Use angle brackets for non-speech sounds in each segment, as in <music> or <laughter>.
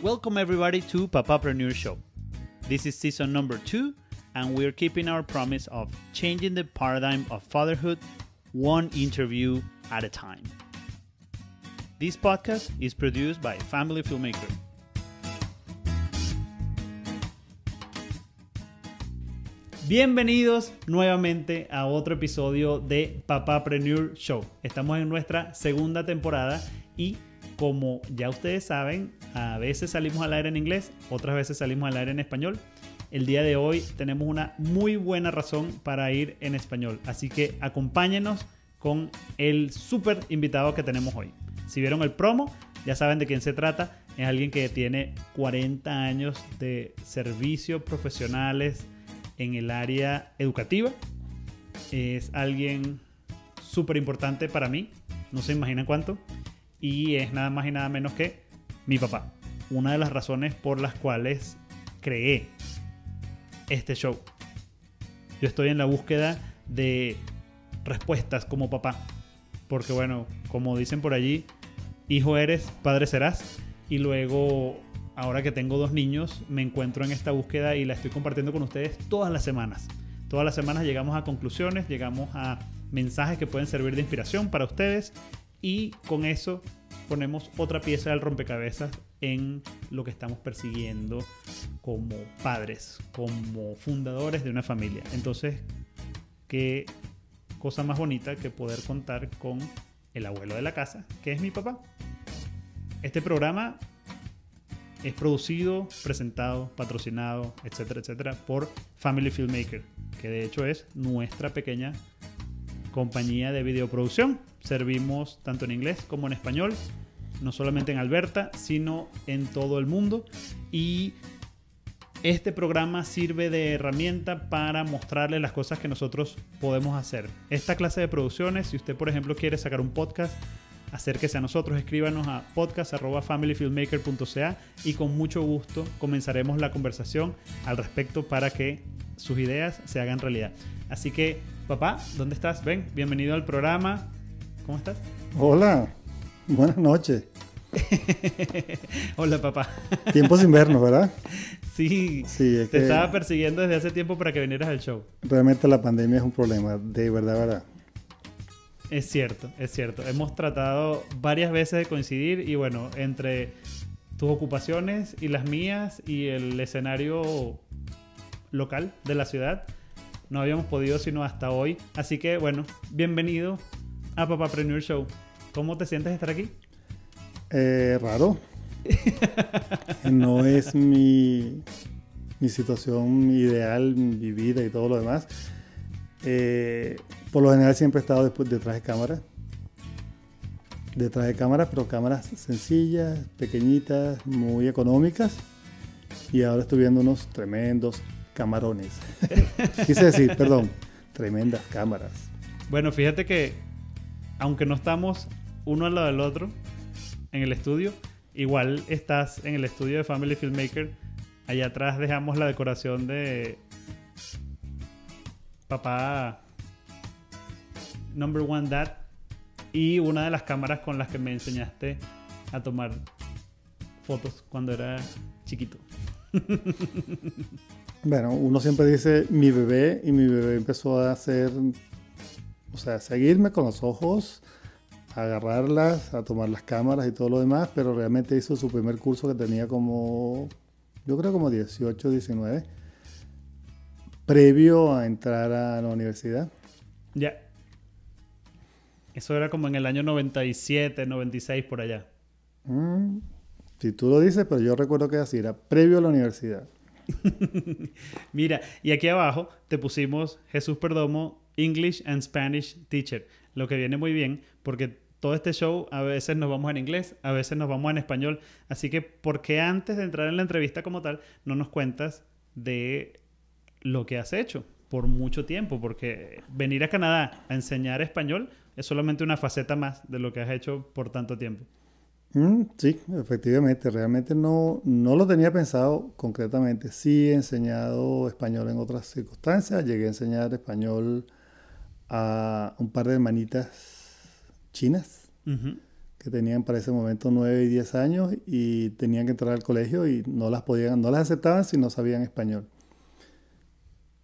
Welcome everybody to Papapreneur Show. This is season number two, and we're keeping our promise of changing the paradigm of fatherhood one interview at a time. This podcast is produced by Family Filmmaker. Bienvenidos nuevamente a otro episodio de Papapreneur Show. Estamos en nuestra segunda temporada y como ya ustedes saben, A veces salimos al aire en inglés, otras veces salimos al aire en español. El día de hoy tenemos una muy buena razón para ir en español, así que acompáñenos con el súper invitado que tenemos hoy. Si vieron el promo, ya saben de quién se trata. Es alguien que tiene 40 años de servicios profesionales en el área educativa. Es alguien súper importante para mí, no se imaginan cuánto. Y es nada más y nada menos que mi papá. Una de las razones por las cuales creé este show. Yo estoy en la búsqueda de respuestas como papá. Porque bueno, como dicen por allí, hijo eres, padre serás. Y luego, ahora que tengo dos niños, me encuentro en esta búsqueda y la estoy compartiendo con ustedes todas las semanas. Todas las semanas llegamos a conclusiones, llegamos a mensajes que pueden servir de inspiración para ustedes y con eso ponemos otra pieza del rompecabezas en lo que estamos persiguiendo como padres, como fundadores de una familia. Entonces, qué cosa más bonita que poder contar con el abuelo de la casa, que es mi papá. Este programa es producido, presentado, patrocinado, etcétera, etcétera, por Family Filmmaker, que de hecho es nuestra pequeña compañía de videoproducción. Servimos tanto en inglés como en español, no solamente en Alberta, sino en todo el mundo. Y este programa sirve de herramienta para mostrarle las cosas que nosotros podemos hacer. Esta clase de producciones, si usted por ejemplo quiere sacar un podcast, acérquese a nosotros, escríbanos a podcast.familyfilmmaker.ca y con mucho gusto comenzaremos la conversación al respecto para que sus ideas se hagan realidad. Así que Papá, ¿dónde estás? Ven, bienvenido al programa. ¿Cómo estás? Hola, buenas noches. <laughs> Hola, papá. Tiempo sin vernos, ¿verdad? <laughs> Sí, sí te estaba persiguiendo desde hace tiempo para que vinieras al show. Realmente la pandemia es un problema, de verdad, verdad. Es cierto, es cierto. Hemos tratado varias veces de coincidir y bueno, entre tus ocupaciones y las mías y el escenario local de la ciudad, no habíamos podido sino hasta hoy. Así que bueno, bienvenido a Papá Premier Show. ¿Cómo te sientes de estar aquí? Eh, raro. no es mi, mi situación ideal, mi vida y todo lo demás. Eh, por lo general siempre he estado detrás de cámara. Detrás de cámaras, pero cámaras sencillas, pequeñitas, muy económicas y ahora estoy viendo unos tremendos camarones. <laughs> Quise decir, perdón, tremendas cámaras. Bueno, fíjate que aunque no estamos uno al lado del otro en el estudio, igual estás en el estudio de Family Filmmaker. Allá atrás dejamos la decoración de papá number one dad y una de las cámaras con las que me enseñaste a tomar fotos cuando era chiquito. <laughs> bueno, uno siempre dice mi bebé y mi bebé empezó a hacer, o sea, a seguirme con los ojos, a agarrarlas, a tomar las cámaras y todo lo demás, pero realmente hizo su primer curso que tenía como, yo creo como 18, 19, previo a entrar a la universidad. Ya. Eso era como en el año 97, 96 por allá. Mm. Si tú lo dices, pero yo recuerdo que así era previo a la universidad. <laughs> Mira, y aquí abajo te pusimos Jesús Perdomo, English and Spanish Teacher, lo que viene muy bien porque todo este show a veces nos vamos en inglés, a veces nos vamos en español, así que porque antes de entrar en la entrevista como tal no nos cuentas de lo que has hecho por mucho tiempo? Porque venir a Canadá a enseñar español es solamente una faceta más de lo que has hecho por tanto tiempo. Mm, sí, efectivamente, realmente no, no lo tenía pensado concretamente. Sí he enseñado español en otras circunstancias, llegué a enseñar español a un par de hermanitas chinas que tenían para ese momento 9 y 10 años y tenían que entrar al colegio y no las podían, no las aceptaban si no sabían español.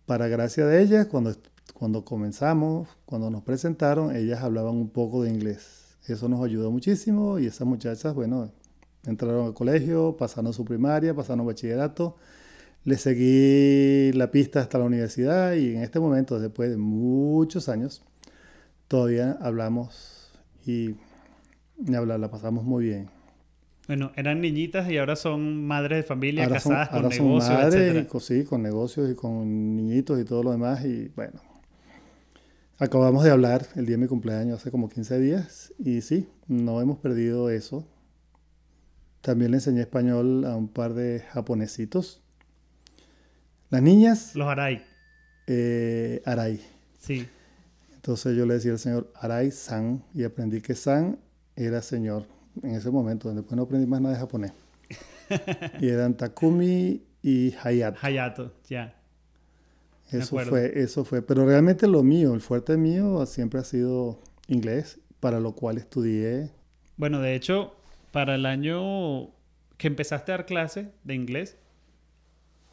Para gracia de ellas, cuando, cuando comenzamos, cuando nos presentaron, ellas hablaban un poco de inglés eso nos ayudó muchísimo y esas muchachas, bueno, entraron al colegio, pasaron su primaria, pasaron bachillerato. Le seguí la pista hasta la universidad y en este momento, después de muchos años, todavía hablamos y la pasamos muy bien. Bueno, eran niñitas y ahora son madres de familia, casadas con negocios, sí, con negocios y con niñitos y todo lo demás y bueno, Acabamos de hablar el día de mi cumpleaños hace como 15 días y sí, no hemos perdido eso. También le enseñé español a un par de japonesitos. Las niñas. Los Arai. Eh, Sí. Entonces yo le decía al señor Arai-san y aprendí que san era señor en ese momento. Después no aprendí más nada de japonés. <laughs> y eran Takumi y Hayato. Hayato, ya. Eso fue, eso fue. Pero realmente lo mío, el fuerte mío siempre ha sido inglés, para lo cual estudié. Bueno, de hecho, para el año que empezaste a dar clases de inglés,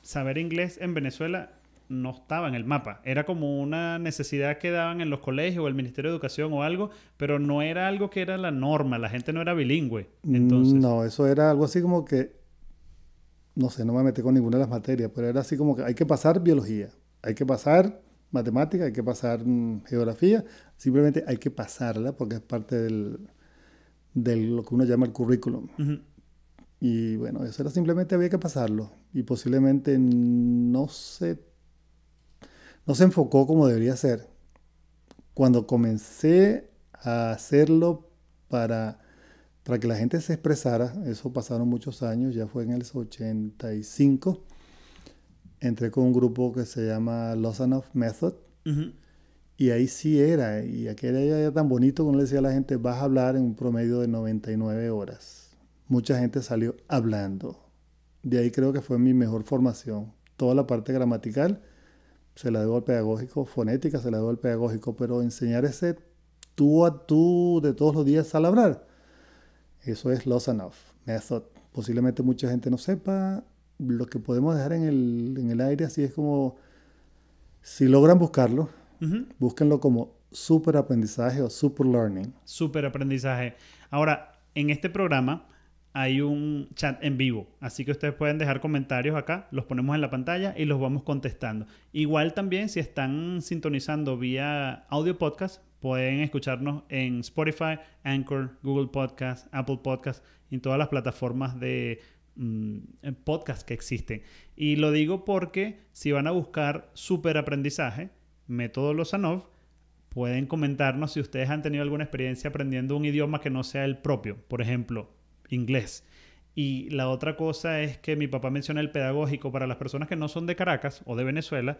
saber inglés en Venezuela no estaba en el mapa. Era como una necesidad que daban en los colegios o el Ministerio de Educación o algo, pero no era algo que era la norma. La gente no era bilingüe. No, eso era algo así como que, no sé, no me metí con ninguna de las materias, pero era así como que hay que pasar biología. Hay que pasar matemática, hay que pasar mm, geografía, simplemente hay que pasarla porque es parte de lo que uno llama el currículum. Y bueno, eso era simplemente había que pasarlo. Y posiblemente no se, no se enfocó como debería ser. Cuando comencé a hacerlo para, para que la gente se expresara, eso pasaron muchos años, ya fue en el 85, entré con un grupo que se llama Lozanov Method. Y ahí sí era, y aquel día era tan bonito como le decía a la gente, vas a hablar en un promedio de 99 horas. Mucha gente salió hablando. De ahí creo que fue mi mejor formación. Toda la parte gramatical se la debo al pedagógico, fonética se la debo al pedagógico, pero enseñar ese tú a tú de todos los días a hablar eso es Lozanov Method. Posiblemente mucha gente no sepa, lo que podemos dejar en el, en el aire así es como, si logran buscarlo, búsquenlo como super aprendizaje o super learning. Super aprendizaje. Ahora, en este programa hay un chat en vivo, así que ustedes pueden dejar comentarios acá, los ponemos en la pantalla y los vamos contestando. Igual también si están sintonizando vía audio podcast, pueden escucharnos en Spotify, Anchor, Google Podcast, Apple Podcast, en todas las plataformas de Mm, podcast que existen. Y lo digo porque si van a buscar súper aprendizaje, método Lozanov, pueden comentarnos si ustedes han tenido alguna experiencia aprendiendo un idioma que no sea el propio, por ejemplo, inglés. Y la otra cosa es que mi papá menciona el pedagógico para las personas que no son de Caracas o de Venezuela.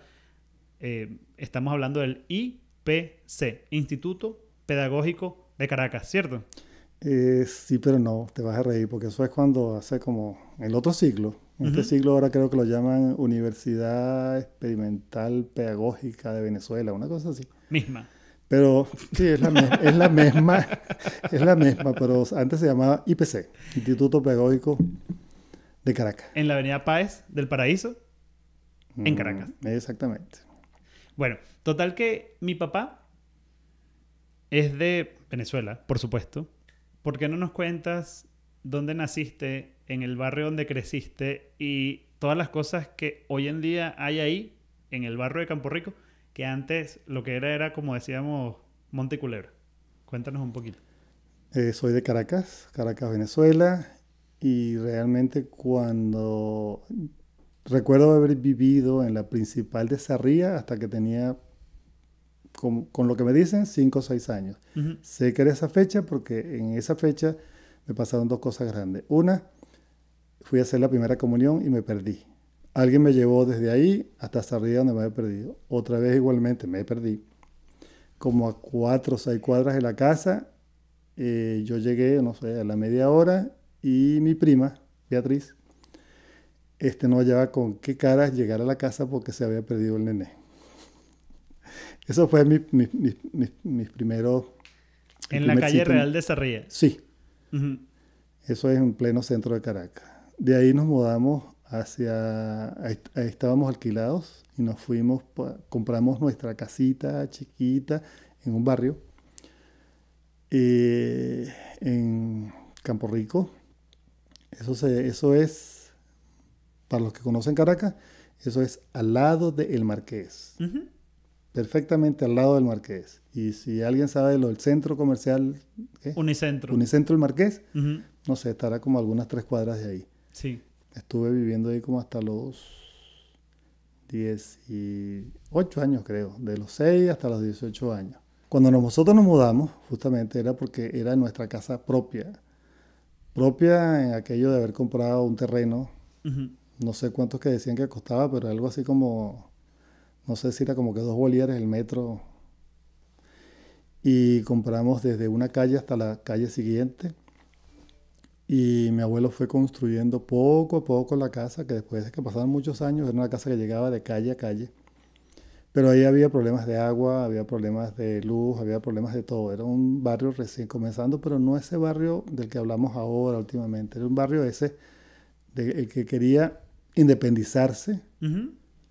Eh, estamos hablando del IPC, Instituto Pedagógico de Caracas, ¿cierto? Eh, sí, pero no, te vas a reír, porque eso es cuando hace como el otro siglo. En este siglo ahora creo que lo llaman Universidad Experimental Pedagógica de Venezuela, una cosa así. Misma. Pero sí, es la, misma, <laughs> es la misma, pero antes se llamaba IPC, Instituto Pedagógico de Caracas. En la Avenida Páez del Paraíso, en mm, Caracas. exactamente. Bueno, total que mi papá es de Venezuela, por supuesto ¿por qué no nos cuentas dónde naciste, en el barrio donde creciste y todas las cosas que hoy en día hay ahí, en el barrio de Campo Rico, que antes lo que era era, como decíamos, Monte Culebra? Cuéntanos un poquito. Eh, soy de Caracas, Caracas, Venezuela, y realmente cuando recuerdo haber vivido en la principal de Sarría hasta que tenía con, lo que me dicen, 5 o 6 años. Sé que era esa fecha porque en esa fecha me pasaron dos cosas grandes. Una, fui a hacer la primera comunión y me perdí. Alguien me llevó desde ahí hasta hasta arriba donde me había perdido. Otra vez igualmente me perdí. Como a cuatro o seis cuadras de la casa, eh, yo llegué, no sé, a la media hora y mi prima, Beatriz, este, no hallaba con qué caras llegar a la casa porque se había perdido el nené. Eso fue mi, mi, primero... En la calle Real de Serría. Sí. Eso es en pleno centro de Caracas. De ahí nos mudamos hacia... Ahí, estábamos alquilados y nos fuimos, compramos nuestra casita chiquita en un barrio. Eh, en Campo Rico. Eso, eso es, para los que conocen Caracas, eso es al lado de El Marqués perfectamente al lado del Marqués. Y si alguien sabe lo del centro comercial... Unicentro. Unicentro el Marqués, no sé, estará como algunas tres cuadras de ahí. Sí. Estuve viviendo ahí como hasta los 18 años, creo, de los 6 hasta los 18 años. Cuando nosotros nos mudamos, justamente era porque era nuestra casa propia. Propia en aquello de haber comprado un terreno, no sé cuántos que decían que costaba, pero algo así como no sé si era como que dos bolívares el metro. Y compramos desde una calle hasta la calle siguiente. Y mi abuelo fue construyendo poco a poco la casa, que después de que pasaron muchos años, era una casa que llegaba de calle a calle. Pero ahí había problemas de agua, había problemas de luz, había problemas de todo. Era un barrio recién comenzando, pero no ese barrio del que hablamos ahora últimamente. Era un barrio ese, de, el que quería independizarse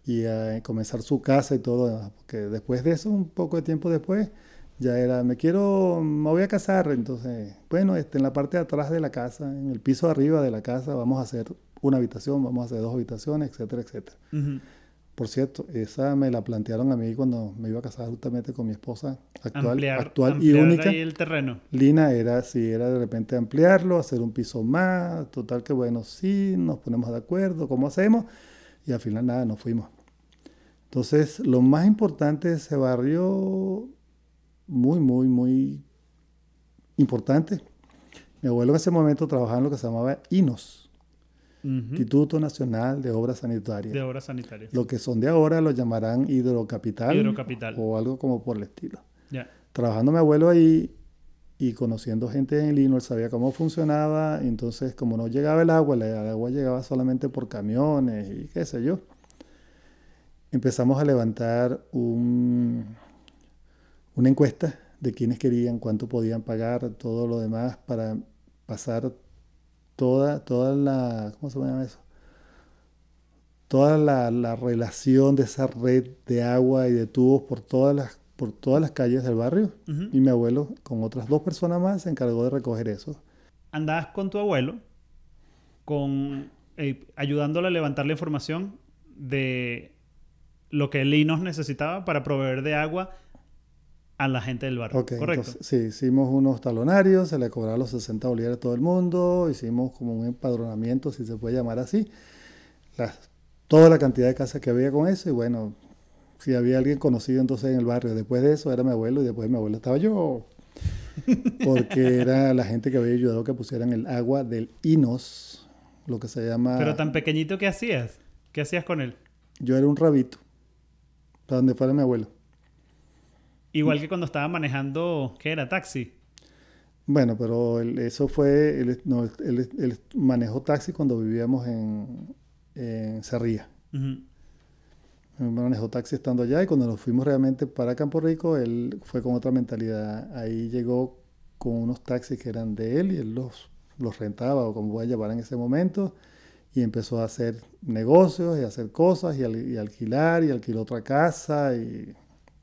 y a comenzar su casa y todo Porque después de eso, un poco de tiempo después, ya era, me quiero, me voy a casar. Entonces, bueno, este, en la parte de atrás de la casa, en el piso arriba de la casa, vamos a hacer una habitación, vamos a hacer dos habitaciones, etcétera, etcétera. Por cierto, esa me la plantearon a mí cuando me iba a casar justamente con mi esposa actual, actual y única. el terreno. Lina era, si era de repente ampliarlo, hacer un piso más, total que bueno, sí, nos ponemos de acuerdo, ¿cómo hacemos? y al final nada, nos fuimos. Entonces, lo más importante de ese barrio, muy, muy, muy importante. Mi abuelo en ese momento trabajaba en lo que se llamaba INOS, Instituto Nacional de Obras Sanitarias. De Obras Sanitarias. Lo que son de ahora lo llamarán Hidrocapital. Hidrocapital. O, algo como por el estilo. Trabajando mi abuelo ahí, y conociendo gente en Illinois sabía cómo funcionaba, entonces como no llegaba el agua, el agua llegaba solamente por camiones y qué sé yo, empezamos a levantar un, una encuesta de quiénes querían, cuánto podían pagar, todo lo demás para pasar toda, toda la, Toda la relación de esa red de agua y de tubos por todas las por todas las calles del barrio y mi abuelo con otras dos personas más se encargó de recoger eso. Andabas con tu abuelo con, eh, ayudándole a levantar la información de lo que y nos necesitaba para proveer de agua a la gente del barrio. correcto. sí, hicimos unos talonarios, se le cobraron los 60 bolívares a todo el mundo, hicimos como un empadronamiento, si se puede llamar así, las, toda la cantidad de casas que había con eso, y bueno, si había alguien conocido entonces en el barrio. Después de eso era mi abuelo y después de mi abuelo estaba yo. <laughs> Porque era la gente que había ayudado que pusieran el agua del Inos, lo que se llama... Pero tan pequeñito que hacías. ¿Qué hacías con él? Yo era un rabito, para donde fuera mi abuelo. Igual que cuando estaba manejando, ¿qué era? Taxi. Bueno, pero eso fue, él, no, manejó taxi cuando vivíamos en, en Cerría manejó taxi estando allá y cuando nos fuimos realmente para Campo Rico, él fue con otra mentalidad. Ahí llegó con unos taxis que eran de él y él los, los rentaba o como voy a llevar en ese momento y empezó a hacer negocios y hacer cosas y, alquilar y alquilar y alquiló otra casa y,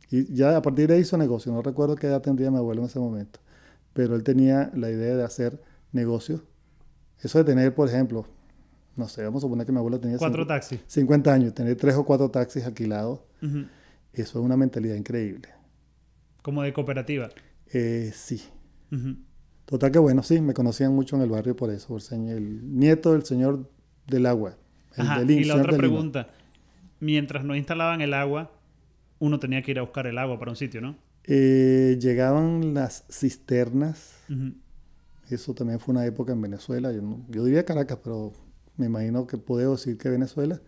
ya a partir de ahí hizo negocio. No recuerdo qué edad tendría mi abuelo en ese momento, pero él tenía la idea de hacer negocios. Eso de tener, por ejemplo, no sé, vamos a suponer que mi abuela tenía... Cuatro taxis. 50 años, tener tres o cuatro taxis alquilados. Eso es una mentalidad increíble. ¿Como de cooperativa? Eh, sí. Total que bueno, sí, me conocían mucho en el barrio por eso, el nieto del señor del agua. Ajá, y la otra pregunta, mientras no instalaban el agua, uno tenía que ir a buscar el agua para un sitio, ¿no? Eh, llegaban las cisternas. Eso también fue una época en Venezuela. Yo, yo vivía Caracas, pero me imagino que puedo decir que Venezuela,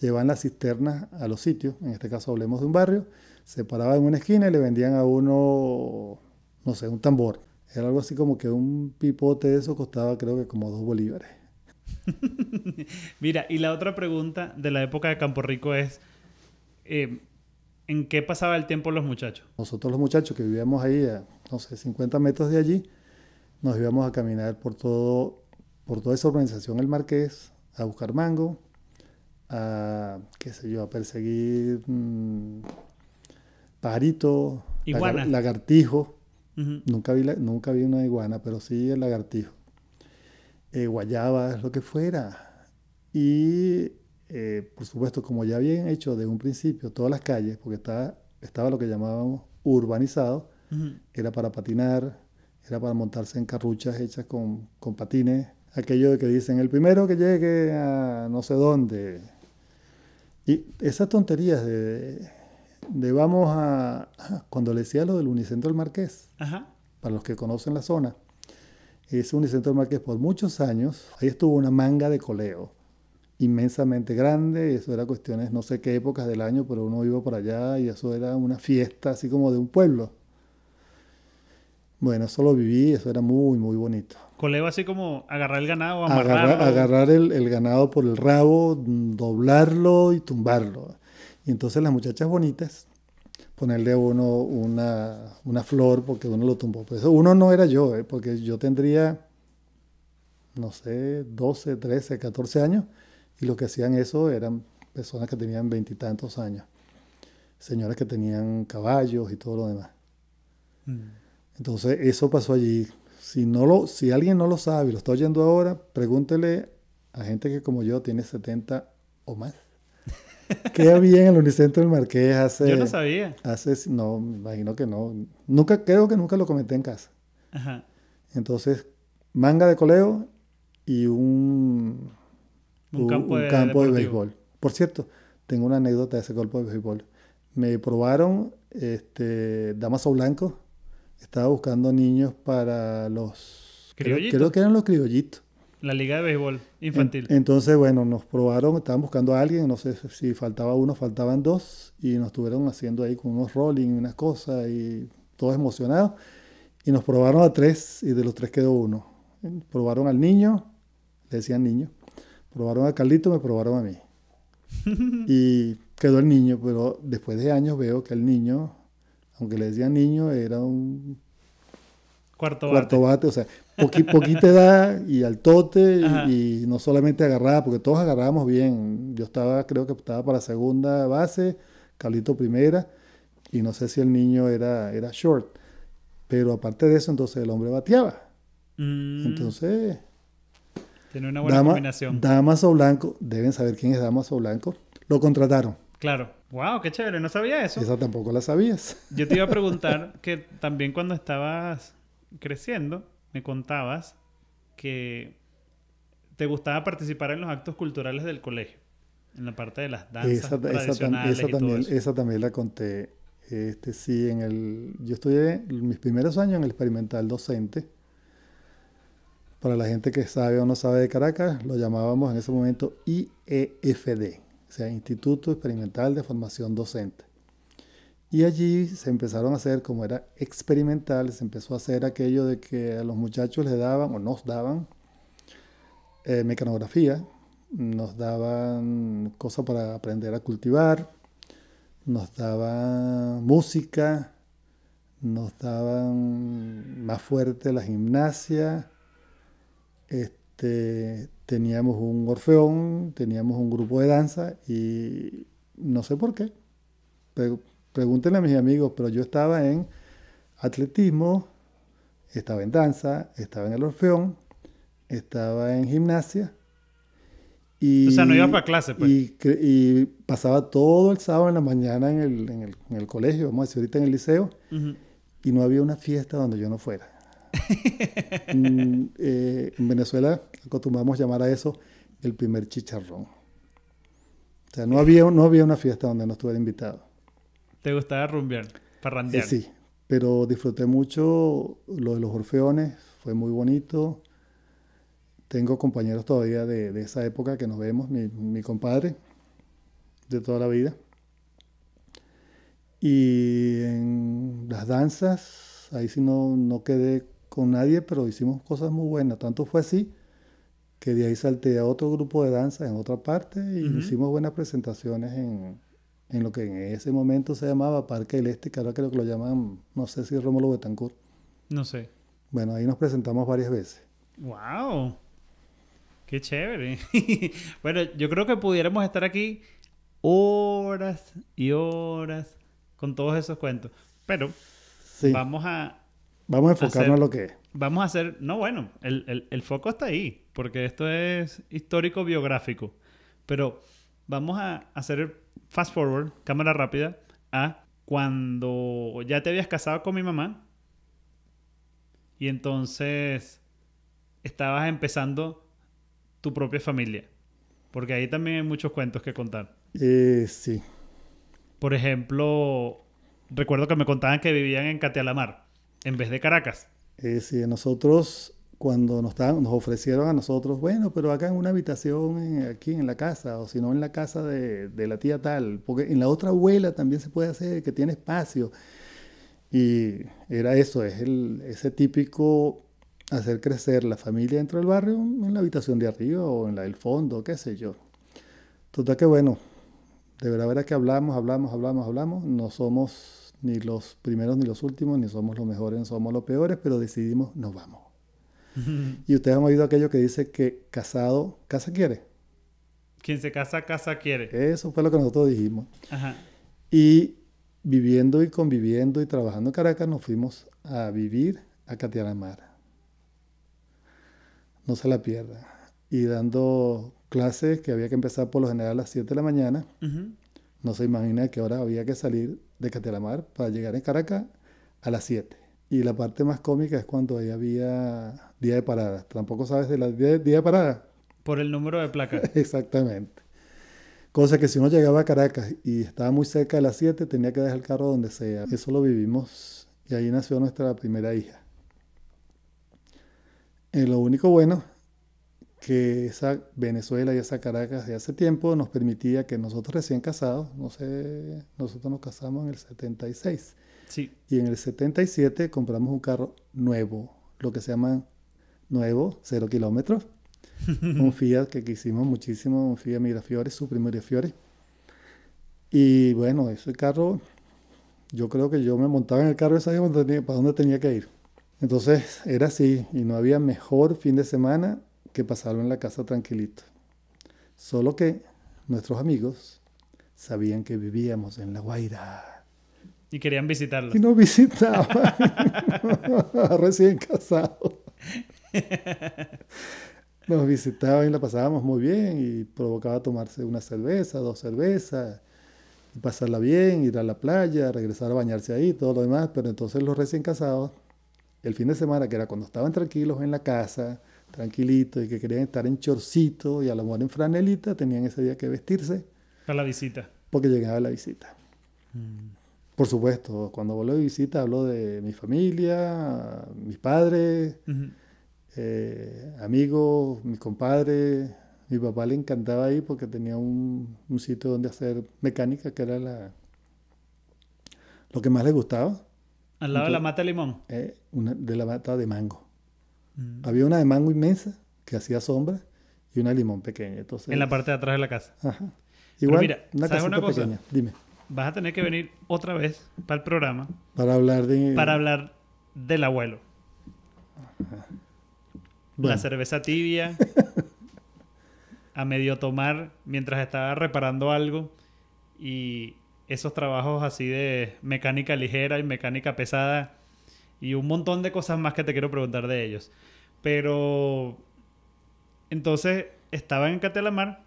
llevan las cisternas a los sitios, en este caso hablemos de un barrio, se paraba en una esquina y le vendían a uno, no sé, un tambor. Era algo así como que un pipote de eso costaba creo que como dos bolívares. <laughs> Mira, y la otra pregunta de la época de Campo Rico es, eh, ¿en qué pasaba el tiempo los muchachos? Nosotros los muchachos que vivíamos ahí a, no sé, 50 metros de allí, nos íbamos a caminar por todo, por toda esa organización El Marqués, a buscar mango, a, qué sé yo, a perseguir mmm, pajaritos, nunca, vi nunca vi una iguana, pero sí el lagartijo. Eh, guayaba, guayabas, lo que fuera. Y eh, por supuesto, como ya habían hecho desde un principio todas las calles, porque estaba, estaba lo que llamábamos urbanizado, era para patinar, era para montarse en carruchas hechas con, con patines aquello que dicen, el primero que llegue a no sé dónde. Y esas tonterías de, vamos a... Cuando le decía lo del Unicentro del Marqués, para los que conocen la zona, ese Unicentro del Marqués por muchos años, ahí estuvo una manga de coleo inmensamente grande, y eso era cuestiones, no sé qué épocas del año, pero uno iba por allá y eso era una fiesta así como de un pueblo. Bueno, eso lo viví, eso era muy, muy bonito. Coleo así como agarrar el ganado, amarrarlo. Agarrar, agarrar el, ganado por el rabo, doblarlo y tumbarlo. Y entonces las muchachas bonitas, ponerle a uno una, flor porque uno lo tumbó. Pues uno no era yo, eh, porque yo tendría, no sé, 12, 13, 14 años. Y lo que hacían eso eran personas que tenían veintitantos años. Señoras que tenían caballos y todo lo demás. Mm. Entonces, eso pasó allí. Si, no lo, si alguien no lo sabe y lo está oyendo ahora, pregúntele a gente que como yo tiene 70 o más. <laughs> ¿Qué había en el Unicentro del Marqués hace... Yo no sabía. Hace, no, imagino que no. Nunca, creo que nunca lo comenté en casa. Ajá. Entonces, manga de coleo y un... Un, campo, de, béisbol. Por cierto, tengo una anécdota de ese golpe de béisbol. Me probaron este, Damaso Blanco estaba buscando niños para los... Criollitos. Creo, que eran los criollitos. La liga de béisbol infantil. entonces, bueno, nos probaron, estaban buscando a alguien, no sé si faltaba uno, faltaban dos, y nos estuvieron haciendo ahí con unos rolling y unas cosas, y todos emocionados. Y nos probaron a tres, y de los tres quedó uno. Probaron al niño, le decían niño. Probaron a Carlito, me probaron a mí. <laughs> y quedó el niño, pero después de años veo que el niño aunque le decían niño, era un cuarto, cuarto bate. o sea, poquita edad y al tote y, no solamente agarraba, porque todos agarrábamos bien. Yo estaba, creo que estaba para segunda base, Carlito primera, y no sé si el niño era, era short. Pero aparte de eso, entonces el hombre bateaba. Mm. Entonces... Tiene una buena combinación. Damaso Blanco, deben saber quién es Damaso Blanco. Lo contrataron. Claro. Wow, qué chévere, no sabía eso. Esa tampoco la sabías. Yo te iba a preguntar <laughs> que también cuando estabas creciendo, me contabas que te gustaba participar en los actos culturales del colegio, en la parte de las danzas esa, tradicionales también, esa también la conté. Este, sí, en el, yo estudié mis primeros años en el experimental docente. Para la gente que sabe o no sabe de Caracas, lo llamábamos en ese momento IEFD, o sea, Instituto Experimental de Formación Docente. Y allí se empezaron a hacer, como era experimental, se empezó a hacer aquello de que a los muchachos les daban o nos daban eh, mecanografía, nos daban cosas para aprender a cultivar, nos daban música, nos daban más fuerte la gimnasia, este, este, teníamos un orfeón, teníamos un grupo de danza y no sé por qué. pero pregúntenle a mis amigos, pero yo estaba en atletismo, estaba en danza, estaba en el orfeón, estaba en gimnasia. Y, o sea, no iba para clase, pues. Y, pasaba todo el sábado en la mañana en el, en el, colegio, vamos a decir, ahorita en el liceo. Y no había una fiesta donde yo no fuera. <laughs> Mm, eh, en Venezuela acostumbramos llamar a eso el primer chicharrón. O sea, no había, no había una fiesta donde no estuviera invitado. ¿Te gustaba rumbear, parrandear? Eh, sí, pero disfruté mucho lo de los orfeones, fue muy bonito. Tengo compañeros todavía de, esa época que nos vemos, mi, compadre de toda la vida. Y en las danzas, ahí sí no, no quedé con nadie, pero hicimos cosas muy buenas. Tanto fue así que de ahí salté a otro grupo de danza en otra parte y hicimos buenas presentaciones en, lo que en ese momento se llamaba Parque El Este, que ahora creo que lo llaman, no sé si Romulo Betancourt. No sé. Bueno, ahí nos presentamos varias veces. ¡Wow! ¡Qué chévere! <laughs> bueno, yo creo que pudiéramos estar aquí horas y horas con todos esos cuentos, pero vamos a Vamos a enfocarnos a lo que es. Vamos a hacer, no bueno, el, foco está ahí, porque esto es histórico biográfico, pero vamos a hacer fast forward, cámara rápida, a cuando ya te habías casado con mi mamá y entonces estabas empezando tu propia familia. Porque ahí también hay muchos cuentos que contar. Eh, sí. Por ejemplo, recuerdo que me contaban que vivían en Catealamar en vez de Caracas. Eh, sí, nosotros cuando nos, ofrecieron a nosotros, bueno, pero acá en una habitación, aquí en la casa, o si no en la casa de, la tía tal, porque en la otra abuela también se puede hacer, que tiene espacio. Y era eso, es ese típico hacer crecer la familia dentro del barrio en la habitación de arriba o en la del fondo, qué sé yo. Total que bueno, de verdad, verdad que hablamos, hablamos, hablamos, hablamos, no somos ni los primeros ni los últimos, ni somos los mejores, ni somos los peores, pero decidimos, nos vamos. y ustedes han oído aquello que dice que casado, casa quiere. Quien se casa, casa quiere. Eso fue lo que nosotros dijimos. Y viviendo y conviviendo y trabajando en Caracas, nos fuimos a vivir a mar No se la pierda... Y dando clases que había que empezar por lo general a las 7 de la mañana. No se imagina que ahora había que salir de Catelamar para llegar en Caracas a las 7. Y la parte más cómica es cuando ahí había día de parada. Tampoco sabes de la día de, parada. Por el número de placas. <laughs> Exactamente. Cosa que si uno llegaba a Caracas y estaba muy cerca de las 7, tenía que dejar el carro donde sea. Eso lo vivimos y ahí nació nuestra primera hija. En eh, lo único bueno que esa Venezuela y esa Caracas de hace tiempo nos permitía que nosotros recién casados, no sé, nosotros nos casamos en el 76. Sí. Y en el 77 compramos un carro nuevo, lo que se llama nuevo, cero kilómetros. <laughs> un Fiat que quisimos muchísimo, un Fiat su primer Mirafiore. Y bueno, ese carro, yo creo que yo me montaba en el carro y sabía para dónde tenía que ir. Entonces era así, y no había mejor fin de semana que pasarlo en la casa tranquilito. Solo que nuestros amigos sabían que vivíamos en La Guaira. Y querían visitarlo. Y nos visitaban. <laughs> Recién casados. <laughs> Nos visitaban y la pasábamos muy bien y provocaba tomarse una cerveza, dos cervezas, y pasarla bien, ir a la playa, regresar a bañarse ahí, todo lo demás. Pero entonces los recién casados, el fin de semana, que era cuando estaban tranquilos en la casa, Tranquilito y que querían estar en chorcito y a lo mejor en franelita, tenían ese día que vestirse. Para la visita. Porque llegaba la visita. Mm. Por supuesto, cuando vuelvo de visita hablo de mi familia, mis padres, eh, amigos, mis compadres. Mi papá le encantaba ir porque tenía un, sitio donde hacer mecánica, que era la, lo que más le gustaba. ¿Al lado de la mata de limón? Eh, una, de la mata de mango. Mm. Había una de mango inmensa que hacía sombra y una limón pequeña. Entonces, en la parte de atrás de la casa. Igual, una, ¿sabes una cosa? Dime. Vas a tener que venir otra vez para el programa. Para hablar de. Para hablar del abuelo. La cerveza tibia. <laughs> a medio tomar mientras estaba reparando algo. Y esos trabajos así de mecánica ligera y mecánica pesada y un montón de cosas más que te quiero preguntar de ellos. Pero entonces estaban en Catalamar,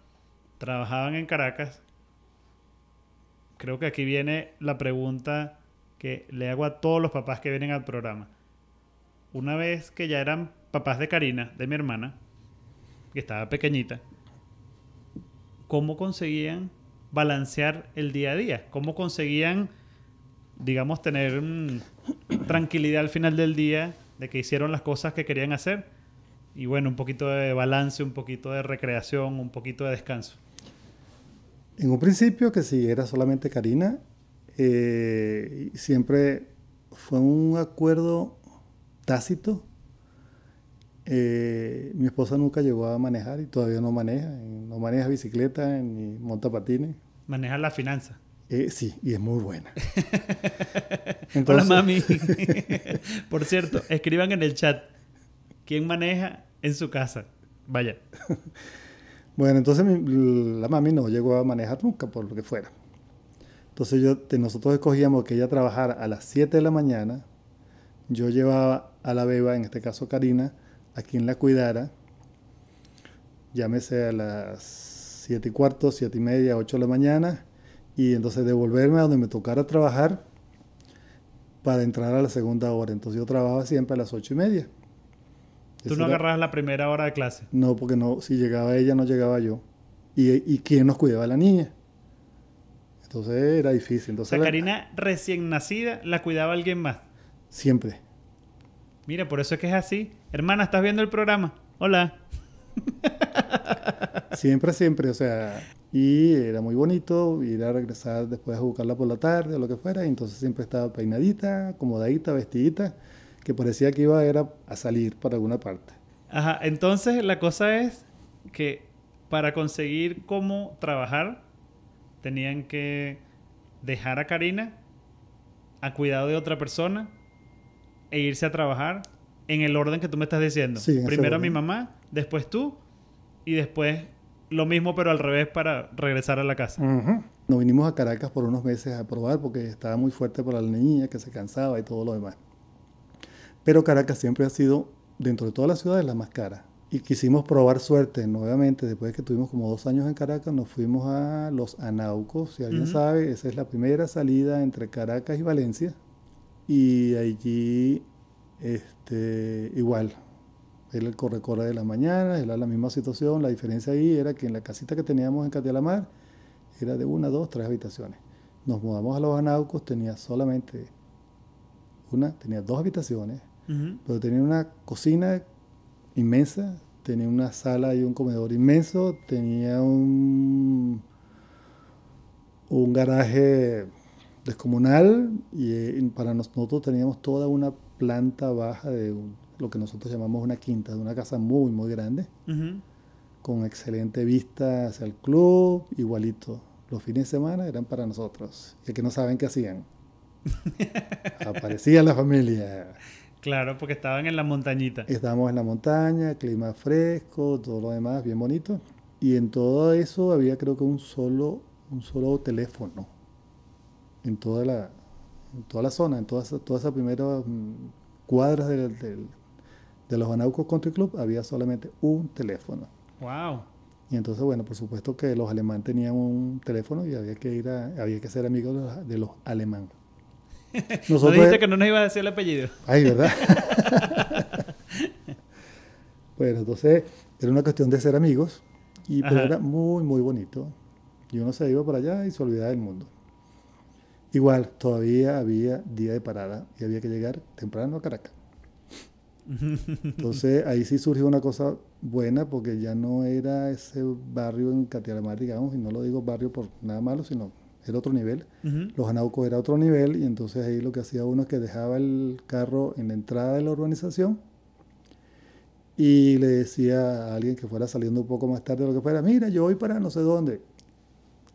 trabajaban en Caracas. Creo que aquí viene la pregunta que le hago a todos los papás que vienen al programa. Una vez que ya eran papás de Karina, de mi hermana, que estaba pequeñita, ¿cómo conseguían balancear el día a día? ¿Cómo conseguían, digamos, tener tranquilidad al final del día de que hicieron las cosas que querían hacer y bueno, un poquito de balance, un poquito de recreación, un poquito de descanso. En un principio que sí, era solamente Karina, eh, siempre fue un acuerdo tácito. Eh, mi esposa nunca llegó a manejar y todavía no maneja, no maneja bicicleta ni monta patines. Maneja la finanza. Eh, sí, y es muy buena. <laughs> Hola, mami. <laughs> Por cierto, escriban en el chat quién maneja en su casa. Vaya. Bueno, entonces la mami no llegó a manejar nunca, por lo que fuera. Entonces yo, nosotros escogíamos que ella trabajara a las 7 de la mañana. Yo llevaba a la beba, en este caso Karina, a quien la cuidara. Llámese a las 7 y cuarto, 7 y media, 8 de la mañana y entonces devolverme a donde me tocara trabajar para entrar a la segunda hora. Entonces yo trabajaba siempre a las ocho y media. ¿Tú no agarrabas la primera hora de clase? No, porque no, si llegaba ella no llegaba yo. ¿Y, quién nos cuidaba? La niña. Entonces era difícil. Entonces, Karina recién nacida la cuidaba alguien más. Siempre. Mira, por eso es que es así. Hermana, ¿estás viendo el programa? Hola. <laughs> siempre, siempre, o sea, y era muy bonito ir a regresar después a buscarla por la tarde o lo que fuera, entonces siempre estaba peinadita, acomodadita, vestidita, que parecía que iba a era a salir para alguna parte. Ajá, entonces la cosa es que para conseguir cómo trabajar tenían que dejar a Karina a cuidado de otra persona e irse a trabajar en el orden que tú me estás diciendo. Sí, Primero a mi mamá, después tú y después lo mismo pero al revés para regresar a la casa. Nos vinimos a Caracas por unos meses a probar porque estaba muy fuerte para la niña, que se cansaba y todo lo demás. Pero Caracas siempre ha sido, dentro de todas las ciudades, la más cara. Y quisimos probar suerte nuevamente. Después que tuvimos como dos años en Caracas, nos fuimos a los Anaucos. Si alguien sabe, esa es la primera salida entre Caracas y Valencia. Y allí, este, igual, era el corre-corre de la mañana, era la misma situación. La diferencia ahí era que en la casita que teníamos en Catialamar era de una, dos, tres habitaciones. Nos mudamos a Los Anaucos, tenía solamente una, tenía dos habitaciones, pero tenía una cocina inmensa, tenía una sala y un comedor inmenso, tenía un, un garaje descomunal y eh, para nosotros teníamos toda una planta baja de un lo que nosotros llamamos una quinta, de una casa muy, muy grande, con excelente vista hacia el club, igualito. Los fines de semana eran para nosotros, y que no saben qué hacían. <laughs> Aparecía la familia. Claro, porque estaban en la montañita. Estábamos en la montaña, clima fresco, todo lo demás, bien bonito. Y en todo eso había creo que un solo, un solo teléfono. En toda la, en toda la zona, en todas toda esas primeras mm, cuadras del, de los Anaucos Country Club había solamente un teléfono. ¡Wow! Y entonces, bueno, por supuesto que los alemanes tenían un teléfono y había que ir a, había que ser amigos de los, alemanes. <laughs> Nosotros, no dijiste que no nos iba a decir el apellido. Ay, ¿verdad? <laughs> bueno, entonces era una cuestión de ser amigos y pues era muy, muy bonito. Y uno se iba para allá y se olvidaba del mundo. Igual, todavía había día de parada y había que llegar temprano a Caracas. Entonces ahí sí surgió una cosa buena porque ya no era ese barrio en Catiaramar, digamos, y no lo digo barrio por nada malo, sino era otro nivel. Los Anaucos era otro nivel y entonces ahí lo que hacía uno es que dejaba el carro en la entrada de la urbanización y le decía a alguien que fuera saliendo un poco más tarde, lo que fuera, mira, yo voy para no sé dónde.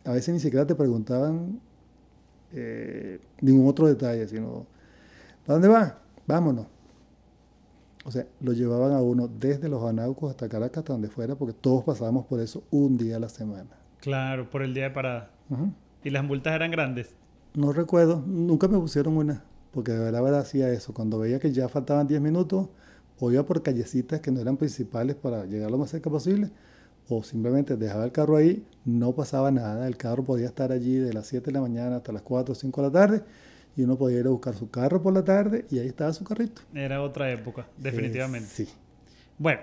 A veces ni siquiera te preguntaban eh, ningún otro detalle, sino, dónde va Vámonos. O sea, lo llevaban a uno desde los Anáucos hasta Caracas, hasta donde fuera, porque todos pasábamos por eso un día a la semana. Claro, por el día de parada. ¿Y las multas eran grandes? No recuerdo, nunca me pusieron una, porque de verdad, verdad hacía eso. Cuando veía que ya faltaban 10 minutos, o iba por callecitas que no eran principales para llegar lo más cerca posible, o simplemente dejaba el carro ahí, no pasaba nada, el carro podía estar allí de las 7 de la mañana hasta las 4 o 5 de la tarde, y uno podía ir a buscar su carro por la tarde y ahí estaba su carrito. Era otra época, definitivamente. sí. Bueno,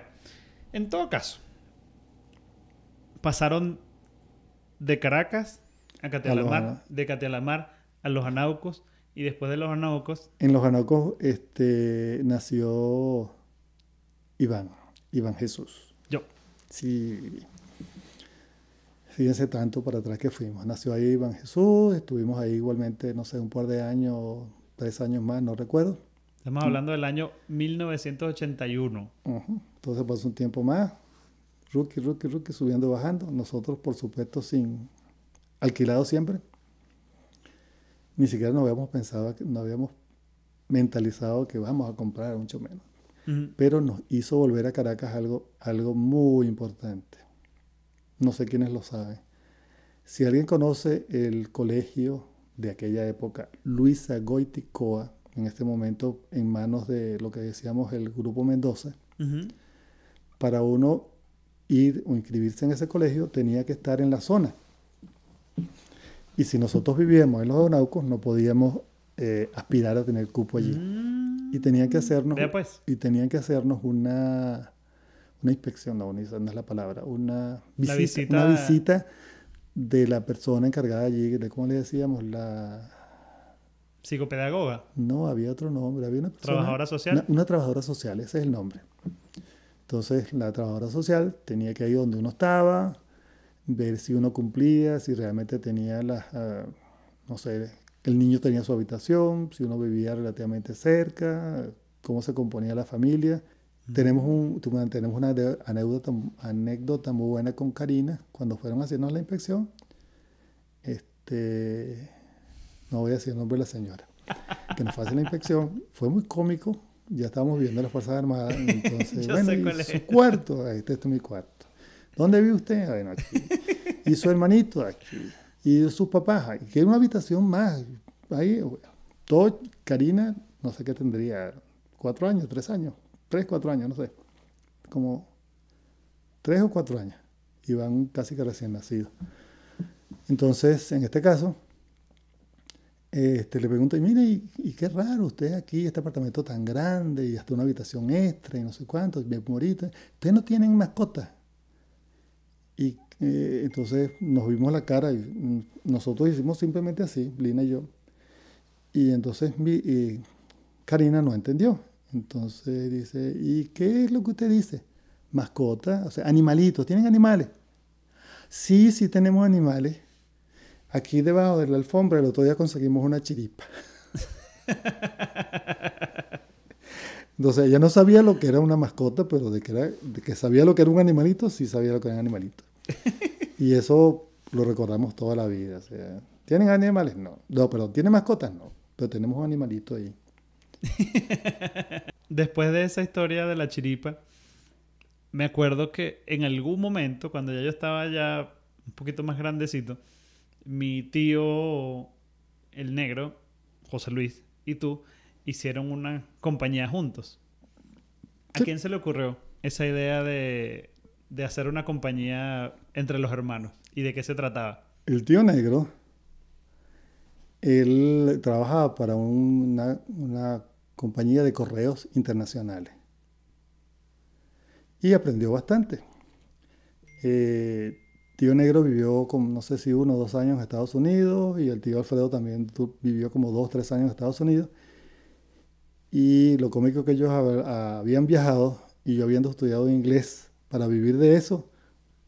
en todo caso, pasaron de Caracas a Catalamar, de Catalamar a Los Anaucos y después de Los Anaucos. En Los Anaucos este, nació Iván, Iván Jesús. Yo. Sí fíjense tanto para atrás que fuimos. Nació ahí Iván Jesús, estuvimos ahí igualmente, no sé, un par de años, tres años más, no recuerdo. Estamos mm. hablando del año 1981. Entonces pasó un tiempo más, rookie, rookie, rookie, subiendo, bajando. Nosotros, por supuesto, sin alquilado siempre. Ni siquiera nos habíamos pensado, no habíamos mentalizado que vamos a comprar mucho menos. Pero nos hizo volver a Caracas algo, algo muy importante no sé quiénes lo saben. Si alguien conoce el colegio de aquella época, Luisa Goiticoa, en este momento en manos de lo que decíamos el Grupo Mendoza, para uno ir o inscribirse en ese colegio tenía que estar en la zona. Y si nosotros vivíamos en los Donaucos, no podíamos eh, aspirar a tener cupo allí. Mm. Y tenían que hacernos, pues. y tenían que hacernos una, una inspección, no, es la palabra, una visita, Una visita de la persona encargada allí, de cómo le decíamos, la... Psicopedagoga. No, había otro nombre, había una Trabajadora social. Una, trabajadora social, ese es el nombre. Entonces, la trabajadora social tenía que ir donde uno estaba, ver si uno cumplía, si realmente tenía las, ah, no sé, el niño tenía su habitación, si uno vivía relativamente cerca, cómo se componía la familia. Tenemos, un, tenemos una anécdota, anécdota muy buena con Karina. Cuando fueron a hacernos la inspección, este, no voy a decir el nombre de la señora, que nos fue a hacer la inspección, fue muy cómico. Ya estábamos viendo las Fuerzas Armadas. Entonces, <laughs> bueno, su cuarto, este, este es mi cuarto. ¿Dónde vive usted? Ah, bueno, aquí. Y su hermanito, aquí. Y sus papás, y que hay una habitación más. Ahí, todo, Karina, no sé qué tendría, cuatro años, tres años tres, cuatro años, no sé, como tres o cuatro años, y van casi que recién nacidos. Entonces, en este caso, este, le pregunto, y mire, y, qué raro, usted aquí, este apartamento tan grande, y hasta una habitación extra, y no sé cuánto, y me morita, ustedes no tienen mascota. Y eh, entonces nos vimos la cara y nosotros hicimos simplemente así, Lina y yo. Y entonces eh, Karina no entendió. Entonces dice, ¿y qué es lo que usted dice? Mascota, o sea, animalitos, ¿tienen animales? Sí, sí tenemos animales. Aquí debajo de la alfombra el otro día conseguimos una chiripa. <laughs> Entonces ella no sabía lo que era una mascota, pero de que, de que sabía lo que era un animalito, sí sabía lo que era un animalito. <laughs> Y eso lo recordamos toda la vida. ¿Tienen animales? No. No, perdón, ¿tienen mascotas? No. Pero tenemos un animalito ahí. <laughs> Después de esa historia de la chiripa, me acuerdo que en algún momento, cuando ya yo estaba ya un poquito más grandecito, mi tío, el negro, José Luis, y tú hicieron una compañía juntos. ¿A quién se le ocurrió esa idea de, de hacer una compañía entre los hermanos? ¿Y de qué se trataba? El tío negro él trabajaba para una, una, compañía de correos internacionales. Y aprendió bastante. Eh, tío Negro vivió como, no sé si uno o dos años en Estados Unidos y el tío Alfredo también vivió como dos, tres años en Estados Unidos. Y lo cómico que ellos ah, habían viajado y yo habiendo estudiado inglés para vivir de eso,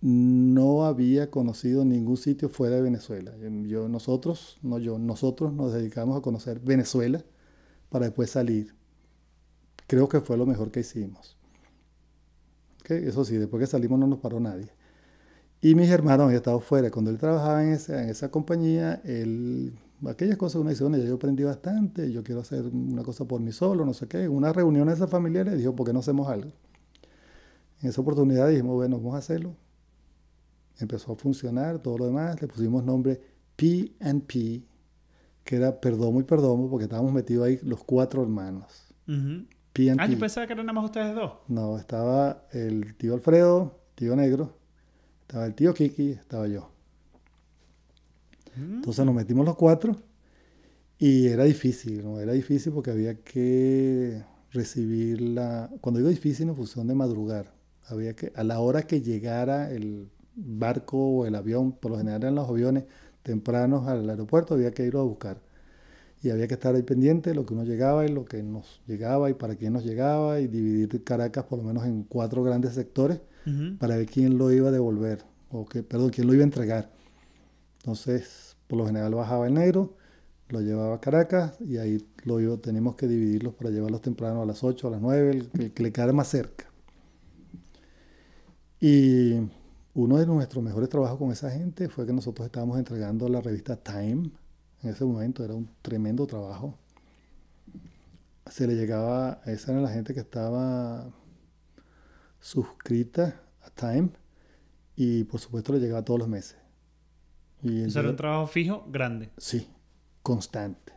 no había conocido ningún sitio fuera de Venezuela. Yo, nosotros, no yo, nosotros nos dedicamos a conocer Venezuela para después salir. Creo que fue lo mejor que hicimos. ¿Okay? Eso sí, después que salimos no nos paró nadie. Y mis hermanos habían estado fuera. Cuando él trabajaba en esa, en esa compañía, aquellas cosas que uno dice, bueno, yo aprendí bastante, yo quiero hacer una cosa por mí solo, no sé qué. En una reunión de esas familiares dijo, ¿por qué no hacemos algo? En esa oportunidad dijimos, bueno, vamos a hacerlo. Empezó a funcionar todo lo demás, le pusimos nombre P&P que era Perdomo y Perdomo, porque estábamos metidos ahí los cuatro hermanos. Ah, yo pensaba que eran nada más ustedes dos. No, estaba el tío Alfredo, tío Negro, estaba el tío Kiki, estaba yo. Mm. Entonces nos metimos los cuatro y era difícil, ¿no? Era difícil porque había que recibir la... Cuando digo difícil, en función de madrugar. Había que, a la hora que llegara el barco o el avión, por lo general eran los aviones, tempranos al aeropuerto, había que irlo a buscar. Y había que estar ahí pendiente de lo que uno llegaba y lo que nos llegaba y para quién nos llegaba y dividir Caracas por lo menos en cuatro grandes sectores para ver quién lo iba a devolver, o que, perdón, quién lo iba a entregar. Entonces, por lo general bajaba el negro, lo llevaba a Caracas y ahí lo iba, que dividirlos para llevarlos temprano a las 8, a las 9, el, que le quedara más cerca. Y uno de nuestros mejores trabajos con esa gente fue que nosotros estábamos entregando la revista Time. En ese momento era un tremendo trabajo. Se le llegaba, esa era la gente que estaba suscrita a Time y por supuesto le llegaba todos los meses. ¿Eso era un trabajo fijo grande? Sí, constante.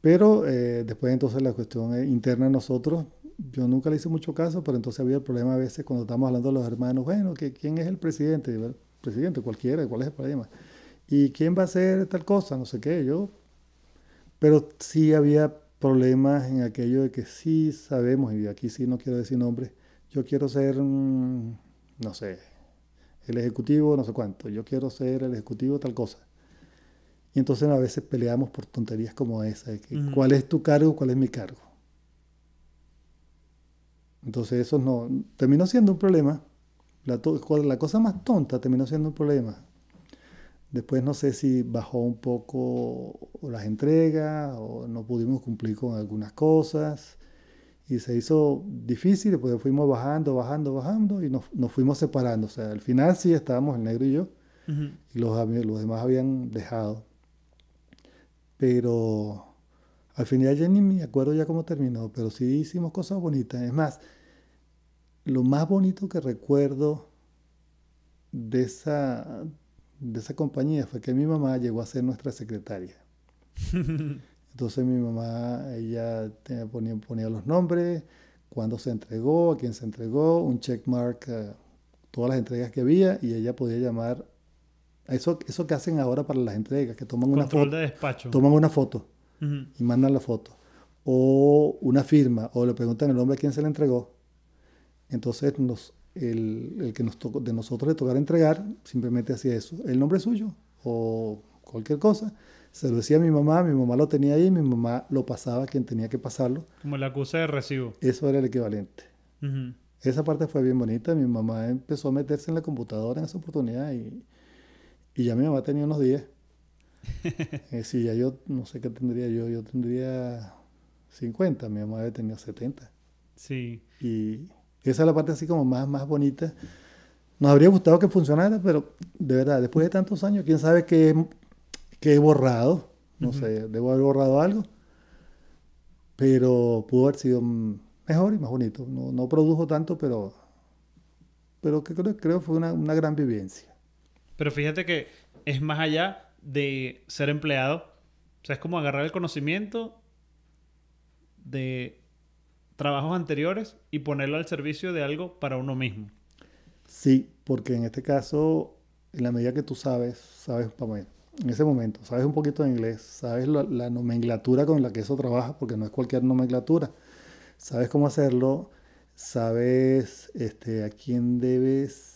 Pero eh, después entonces la cuestión eh, interna de nosotros yo nunca le hice mucho caso, pero entonces había el problema a veces cuando estamos hablando de los hermanos, bueno, que, ¿quién es el presidente? el presidente, cualquiera, ¿cuál es el problema? ¿Y quién va a hacer tal cosa? No sé qué, yo. Pero sí había problemas en aquello de que sí sabemos, y aquí sí no quiero decir nombres, yo quiero ser, mm, no sé, el ejecutivo, no sé cuánto, yo quiero ser el ejecutivo, tal cosa. Y entonces a veces peleamos por tonterías como esa, ¿cuál es tu cargo, cuál es mi cargo? Entonces eso no terminó siendo un problema. La, cosa más tonta terminó siendo un problema. Después no sé si bajó un poco las entregas o no pudimos cumplir con algunas cosas y se hizo difícil, después pues fuimos bajando, bajando, bajando y nos, fuimos separando. O sea, al final sí estábamos el negro y yo y los, los demás habían dejado. Pero al final ya ni me acuerdo ya cómo terminó, pero sí hicimos cosas bonitas. Es más, lo más bonito que recuerdo de esa, de esa compañía fue que mi mamá llegó a ser nuestra secretaria. <laughs> Entonces mi mamá, ella ponía, los nombres, cuándo se entregó, a quién se entregó, un checkmark, eh, todas las entregas que había y ella podía llamar. Eso, eso que hacen ahora para las entregas, que toman una foto. Toman una foto y mandan la foto. O una firma, o le preguntan el nombre a quién se la entregó entonces, nos, el, que nos de nosotros le tocara entregar, simplemente hacía eso. El nombre suyo o cualquier cosa. Se lo decía a mi mamá, mi mamá lo tenía ahí, mi mamá lo pasaba quien tenía que pasarlo. Como la acusa de recibo. Eso era el equivalente. Esa parte fue bien bonita. Mi mamá empezó a meterse en la computadora en esa oportunidad y, ya mi mamá tenía unos 10. <laughs> eh, sí, ya yo, no sé qué tendría yo, yo tendría 50, mi mamá tenía 70. Sí. Y esa es la parte así como más, más bonita. Nos habría gustado que funcionara, pero de verdad, después de tantos años, quién sabe qué, he borrado. No sé, debo haber borrado algo. Pero pudo haber sido mejor y más bonito. No, produjo tanto, pero, pero que creo, fue una, una gran vivencia. Pero fíjate que es más allá de ser empleado. O sea, es como agarrar el conocimiento de trabajos anteriores y ponerlo al servicio de algo para uno mismo. Sí, porque en este caso, en la medida que tú sabes, sabes, en ese momento, sabes un poquito de inglés, sabes la, nomenclatura con la que eso trabaja, porque no es cualquier nomenclatura, sabes cómo hacerlo, sabes este, a quién debes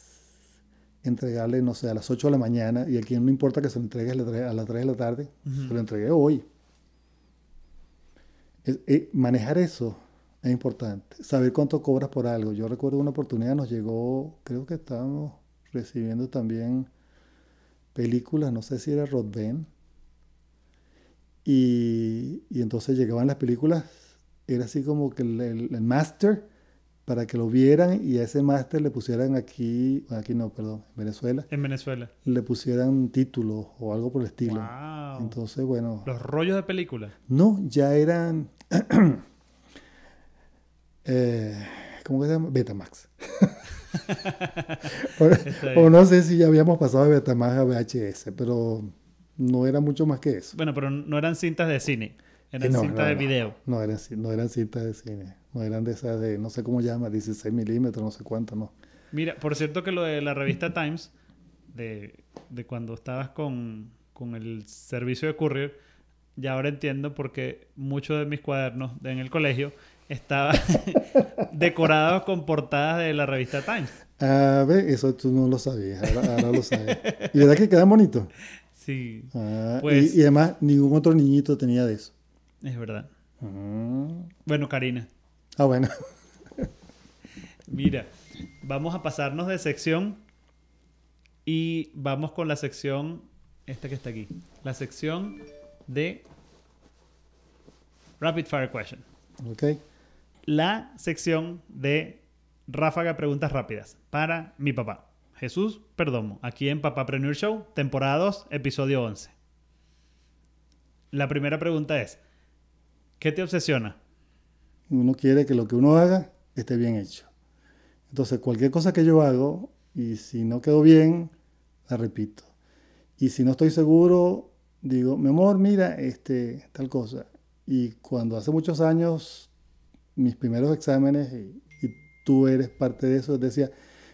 entregarle, no sé, a las 8 de la mañana y a quién no importa que se lo entregues a las 3 de la tarde, se lo entregué hoy. Eh, manejar eso es importante. Saber cuánto cobras por algo. Yo recuerdo una oportunidad, nos llegó, creo que estábamos recibiendo también películas, no sé si era Rod Y, y entonces llegaban las películas, era así como que el, el, master, para que lo vieran y a ese máster le pusieran aquí, aquí no, perdón, en Venezuela. En Venezuela. Le pusieran títulos o algo por el estilo. Entonces, bueno. ¿Los rollos de películas? No, ya eran <clears throat> Eh, ¿Cómo se llama? Betamax. <laughs> o, no sé si ya habíamos pasado de Betamax a VHS, pero no era mucho más que eso. Bueno, pero no eran cintas de cine, eran eh, cintas de video. No, eran, no eran cintas de cine, no eran de esas de, no sé cómo llama, 16 milímetros, no sé cuánto, no. Mira, por cierto que lo de la revista Times, de, cuando estabas con, con el servicio de courier, ya ahora entiendo porque muchos de mis cuadernos en el colegio estaba <laughs> decorado con portadas de la revista Times. A ah, ver, eso tú no lo sabías, ahora, lo sabes. ¿Y verdad que queda bonito. Sí. Ah, pues y, además, ningún otro niñito tenía de eso. Es verdad. Ah. Bueno, Karina. Ah, bueno. Mira, vamos a pasarnos de sección y vamos con la sección, esta que está aquí, la sección de Rapid Fire Question. Ok la sección de Ráfaga Preguntas Rápidas para mi papá, Jesús Perdomo, aquí en Papá Premier Show, temporada 2, episodio 11. La primera pregunta es, ¿qué te obsesiona? Uno quiere que lo que uno haga esté bien hecho. Entonces, cualquier cosa que yo hago, y si no quedó bien, la repito. Y si no estoy seguro, digo, mi amor, mira, este, tal cosa. Y cuando hace muchos años mis primeros exámenes y, tú eres parte de eso, decía,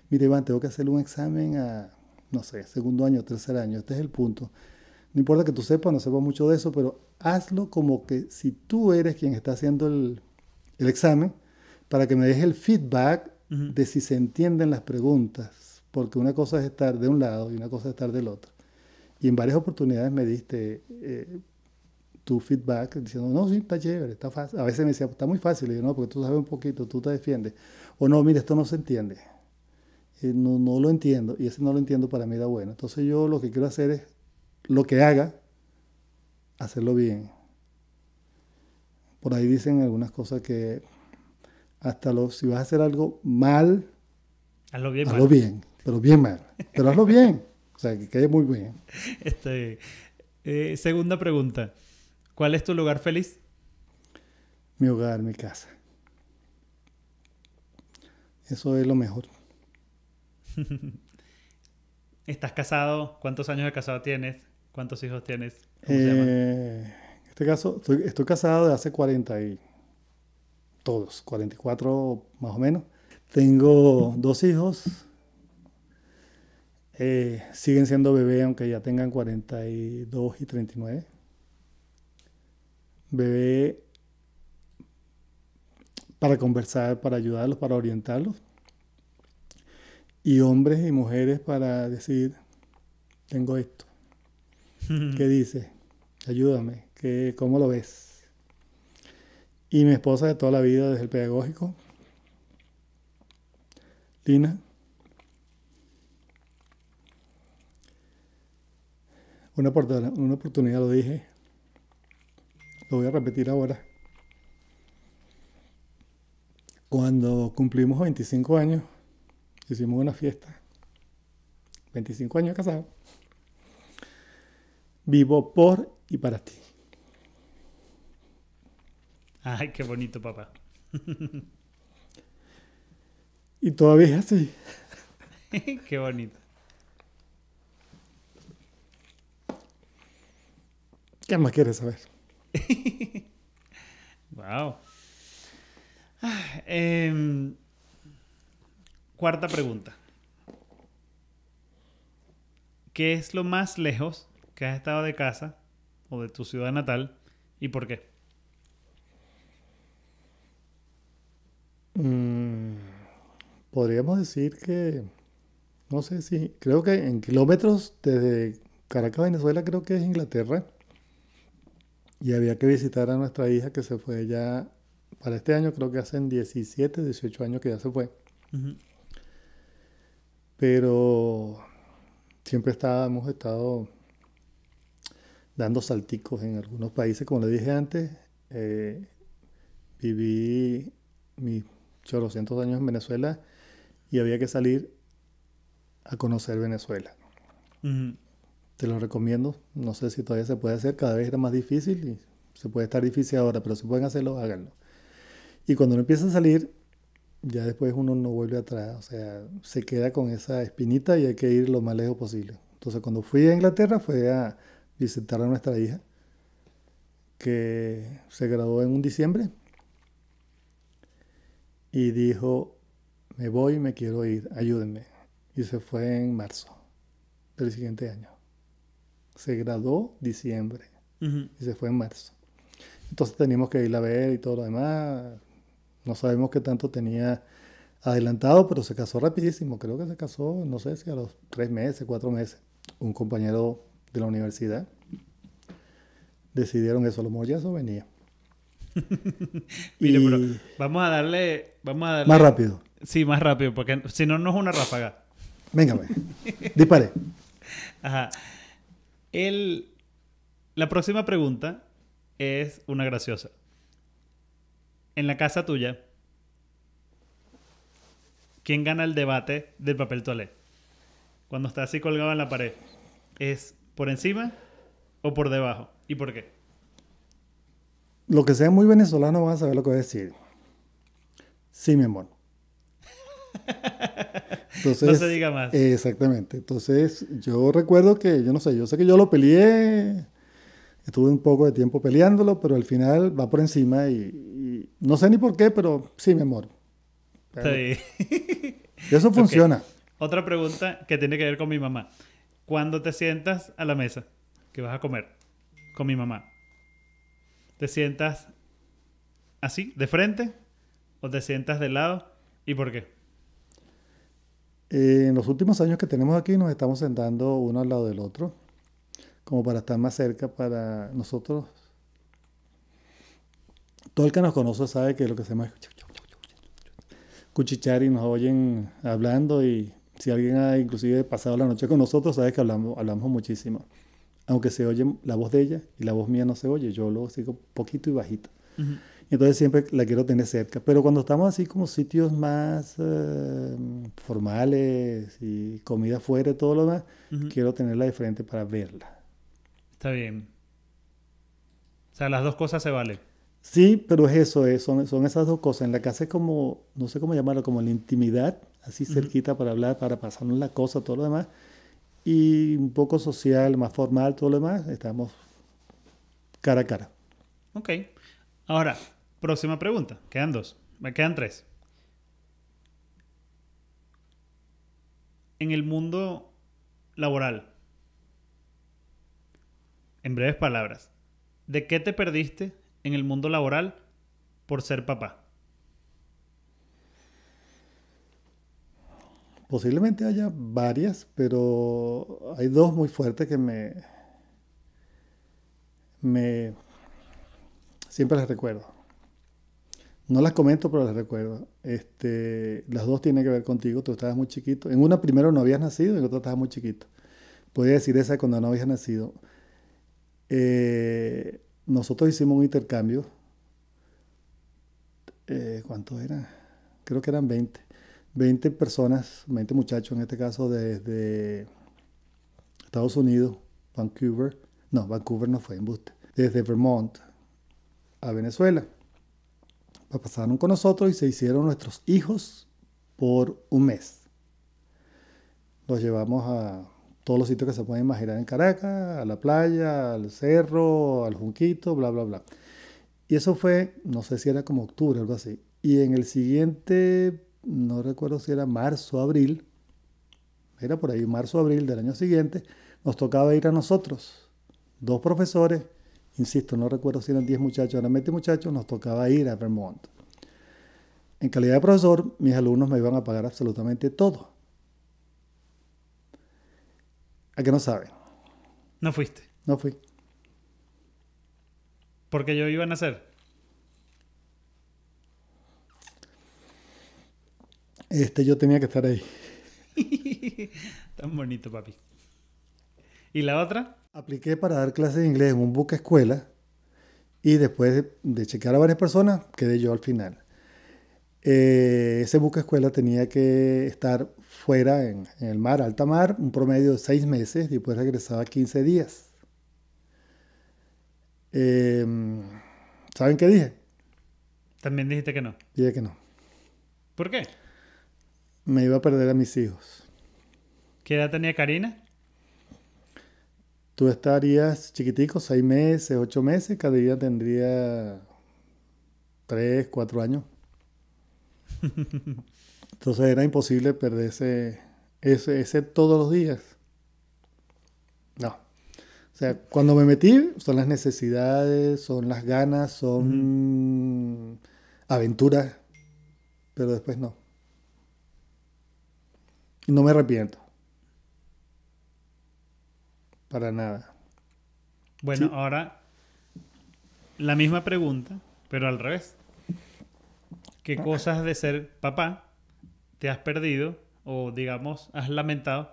mire Iván, tengo que hacer un examen a, no sé, segundo año, tercer año, este es el punto. No importa que tú sepas, no sepas mucho de eso, pero hazlo como que si tú eres quien está haciendo el, examen, para que me dejes el feedback de si se entienden las preguntas, porque una cosa es estar de un lado y una cosa es estar del otro. Y en varias oportunidades me diste, eh, tu feedback diciendo, no, sí, está chévere, está fácil. A veces me decía, está muy fácil. Y yo, no, porque tú sabes un poquito, tú te defiendes. O no, mire, esto no se entiende. no, no lo entiendo. Y ese no lo entiendo para mí da bueno. Entonces yo lo que quiero hacer es, lo que haga, hacerlo bien. Por ahí dicen algunas cosas que hasta los, si vas a hacer algo mal, hazlo bien, hazlo bien pero bien mal. Pero hazlo bien. O sea, que quede muy bien. <laughs> Este, eh, segunda pregunta. ¿Cuál es tu lugar feliz? Mi hogar, mi casa. Eso es lo mejor. <laughs> ¿Estás casado? ¿Cuántos años de casado tienes? ¿Cuántos hijos tienes? Eh, en este caso, estoy, casado desde hace 40 y todos, 44 más o menos. Tengo dos hijos. Eh, siguen siendo bebés, aunque ya tengan 42 y 39 bebé para conversar, para ayudarlos, para orientarlos. Y hombres y mujeres para decir, tengo esto. <laughs> ¿Qué dices? Ayúdame. ¿Qué, ¿Cómo lo ves? Y mi esposa de toda la vida, desde el pedagógico, Lina, una, una oportunidad lo dije, lo voy a repetir ahora. Cuando cumplimos 25 años, hicimos una fiesta. 25 años casado. Vivo por y para ti. Ay, qué bonito, papá. y todavía es así. <laughs> qué bonito. ¿Qué más quieres saber? <laughs> wow. Em, cuarta pregunta. ¿Qué es lo más lejos que has estado de casa o de tu ciudad natal y por qué? Mm, podríamos decir que, no sé si, creo que en kilómetros desde Caracas, Venezuela, creo que es Inglaterra y había que visitar a nuestra hija que se fue ya para este año, creo que hacen 17, 18 años que ya se fue. Pero siempre estábamos hemos estado dando salticos en algunos países, como le dije antes. Eh, viví mis 800 años en Venezuela y había que salir a conocer Venezuela. Te lo recomiendo. No sé si todavía se puede hacer. Cada vez era más difícil y se puede estar difícil ahora, pero si pueden hacerlo, háganlo. Y cuando uno empieza a salir, ya después uno no vuelve atrás. O sea, se queda con esa espinita y hay que ir lo más lejos posible. Entonces, cuando fui a Inglaterra, fue a visitar a nuestra hija, que se graduó en un diciembre. Y dijo, me voy, me quiero ir, ayúdenme. Y se fue en marzo del siguiente año se graduó diciembre y se fue en marzo. Entonces teníamos que ir a ver y todo lo demás. No sabemos qué tanto tenía adelantado, pero se casó rapidísimo. Creo que se casó, no sé si a los tres meses, cuatro meses. Un compañero de la universidad. Decidieron eso, lo mejor eso venía. Mire, <laughs> y... pero vamos a darle, vamos a darle. Más rápido. Sí, más rápido, porque si no, no es una ráfaga. Venga, pues. dispare. Ajá la próxima pregunta es una graciosa. En la casa tuya, ¿quién gana el debate del papel toalé? Cuando está así colgado en la pared, ¿es por encima o por debajo? ¿Y por qué? Lo que sea muy venezolano vas a saber lo que voy a decir. Sí, mi amor. Entonces, <laughs> no se diga más. Exactamente. Entonces, yo recuerdo que, yo no sé, yo sé que yo lo peleé, estuve un poco de tiempo peleándolo, pero al final va por encima y, no sé ni por qué, pero sí, mi amor. Eso <laughs> funciona. Otra pregunta que tiene que ver con mi mamá. Cuando te sientas a la mesa que vas a comer con mi mamá, ¿te sientas así, de frente? ¿O te sientas de lado? ¿Y por qué? en los últimos años que tenemos aquí nos estamos sentando uno al lado del otro, como para estar más cerca para nosotros. Todo el que nos conoce sabe que lo que se es cuchichar y nos oyen hablando y si alguien ha inclusive pasado la noche con nosotros sabe que hablamos, hablamos muchísimo. Aunque se oye la voz de ella y la voz mía no se oye, yo lo sigo poquito y bajito. Entonces siempre la quiero tener cerca. Pero cuando estamos así como sitios más eh, formales y comida fuera y todo lo demás, quiero tenerla de frente para verla. Está bien. O sea, las dos cosas se valen. Sí, pero es eso, es, son, esas dos cosas. En la casa es como, no sé cómo llamarlo, como la intimidad, así cerquita para hablar, para pasarnos la cosa, todo lo demás. Y un poco social, más formal, todo lo demás, estamos cara a cara. Ok. Ahora, Próxima pregunta. Quedan dos. Me quedan tres. En el mundo laboral, en breves palabras, ¿de qué te perdiste en el mundo laboral por ser papá? Posiblemente haya varias, pero hay dos muy fuertes que me, me siempre las recuerdo. No las comento, pero las recuerdo. Este, las dos tienen que ver contigo. Tú estabas muy chiquito. En una primero no habías nacido y en otra estabas muy chiquito. Podría decir esa cuando no habías nacido. Eh, nosotros hicimos un intercambio. Eh, ¿Cuántos eran? Creo que eran 20. 20 personas, 20 muchachos en este caso, desde Estados Unidos, Vancouver. No, Vancouver no fue, embuste. Desde Vermont a Venezuela pasaron con nosotros y se hicieron nuestros hijos por un mes. Los llevamos a todos los sitios que se pueden imaginar en Caracas, a la playa, al cerro, al junquito, bla, bla, bla. Y eso fue, no sé si era como octubre, algo así. Y en el siguiente, no recuerdo si era marzo, o abril, era por ahí marzo, o abril del año siguiente, nos tocaba ir a nosotros, dos profesores, Insisto, no recuerdo si eran 10 muchachos, o 20 muchachos, nos tocaba ir a Vermont. En calidad de profesor, mis alumnos me iban a pagar absolutamente todo. ¿A qué no saben? No fuiste. No fui. Porque yo iba a nacer. Este, yo tenía que estar ahí. <laughs> Tan bonito, papi. ¿Y la otra? Apliqué para dar clases de inglés en un buque escuela y después de, chequear checar a varias personas, quedé yo al final. Eh, ese buque escuela tenía que estar fuera en, el mar, alta mar, un promedio de seis meses, y después regresaba 15 días. Em, ¿Saben qué dije? También dijiste que no. Dije que no. ¿Por qué? Me iba a perder a mis hijos. ¿Qué edad tenía Karina? Tú estarías chiquitico, seis meses, ocho meses, cada día tendría tres, cuatro años. <laughs> Entonces era imposible perderse ese, todos los días. No. O sea, cuando me metí, son las necesidades, son las ganas, son aventuras, pero después no. Y no me arrepiento para nada. Bueno, ahora la misma pregunta, pero al revés. ¿Qué ah. cosas de ser papá te has perdido o digamos has lamentado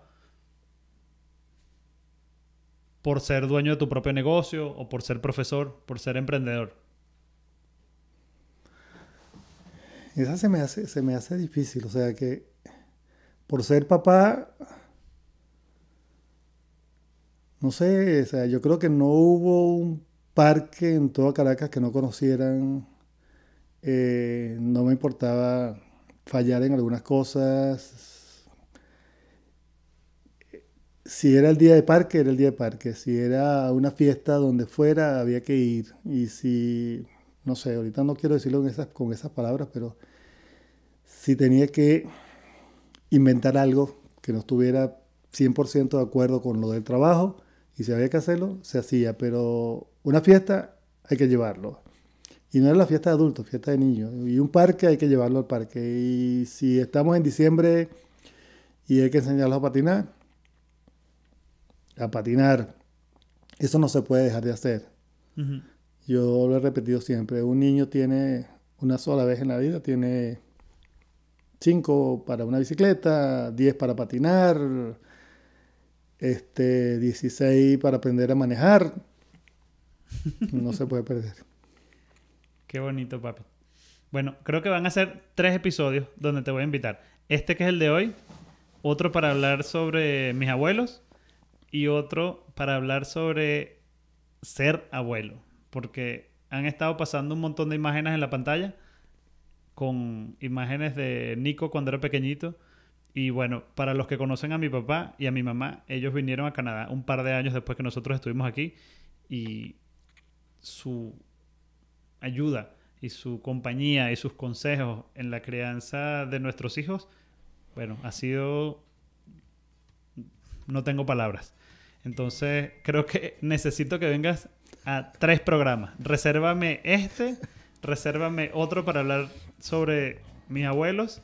por ser dueño de tu propio negocio o por ser profesor, por ser emprendedor? Esa se me hace, se me hace difícil, o sea que por ser papá no sé, o sea, yo creo que no hubo un parque en toda Caracas que no conocieran. Eh, no me importaba fallar en algunas cosas. Si era el día de parque, era el día de parque. Si era una fiesta donde fuera, había que ir. Y si, no sé, ahorita no quiero decirlo con esas, con esas palabras, pero si tenía que inventar algo que no estuviera 100% de acuerdo con lo del trabajo, y si había que hacerlo, se hacía. Pero una fiesta hay que llevarlo. Y no es la fiesta de adultos, fiesta de niños. Y un parque hay que llevarlo al parque. Y si estamos en diciembre y hay que enseñarlos a patinar, a patinar, eso no se puede dejar de hacer. Yo lo he repetido siempre, un niño tiene una sola vez en la vida, tiene cinco para una bicicleta, diez para patinar, este, 16 para aprender a manejar. No se puede perder. <laughs> Qué bonito, papi. Bueno, creo que van a ser tres episodios donde te voy a invitar. Este que es el de hoy, otro para hablar sobre mis abuelos y otro para hablar sobre ser abuelo. Porque han estado pasando un montón de imágenes en la pantalla con imágenes de Nico cuando era pequeñito y bueno, para los que conocen a mi papá y a mi mamá, ellos vinieron a Canadá un par de años después que nosotros estuvimos aquí y su ayuda y su compañía y sus consejos en la crianza de nuestros hijos, bueno, ha sido... No tengo palabras. Entonces, creo que necesito que vengas a tres programas. Resérvame este, resérvame otro para hablar sobre mis abuelos